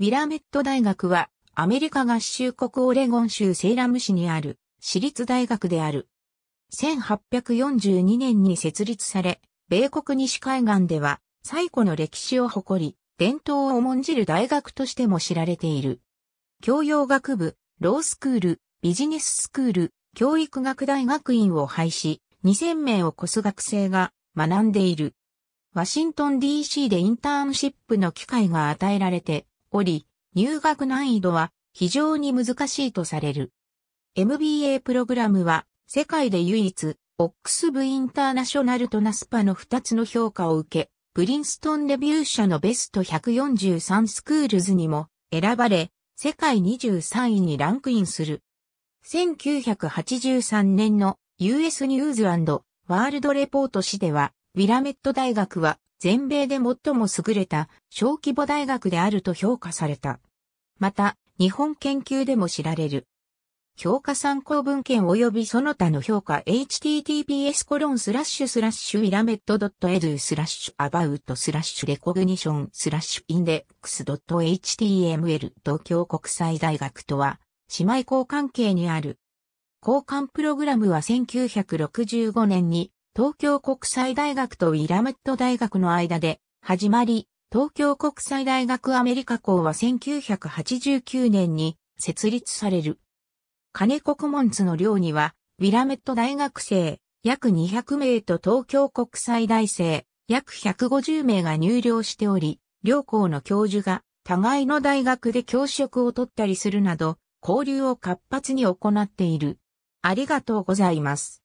ウィラメット大学は、アメリカ合衆国オレゴン州セーラム市にある、私立大学である。1842年に設立され、米国西海岸では、最古の歴史を誇り、伝統を重んじる大学としても知られている。教養学部、ロースクール、ビジネススクール、教育学大学院を廃止、2000名を超す学生が学んでいる。ワシントン DC でインターンシップの機会が与えられて、おり、入学難易度は非常に難しいとされる。MBA プログラムは世界で唯一、オックスブインターナショナルとナスパの2つの評価を受け、プリンストンレビュー社のベスト143スクールズにも選ばれ、世界23位にランクインする。1983年の US ニューズワールドレポート誌では、ウィラメット大学は全米で最も優れた小規模大学であると評価された。また、日本研究でも知られる。評価参考文献及びその他の評価 https コロンスラッシュスラッシュイラメット .edu スラッシュアバウトスラッシュレコグニションスラッシュインデックス .html 東京国際大学とは姉妹交換系にある。交換プログラムは1965年に東京国際大学とウィラメット大学の間で始まり、東京国際大学アメリカ校は1989年に設立される。金子コモンの寮には、ウィラメット大学生、約200名と東京国際大生、約150名が入寮しており、両校の教授が互いの大学で教職を取ったりするなど、交流を活発に行っている。ありがとうございます。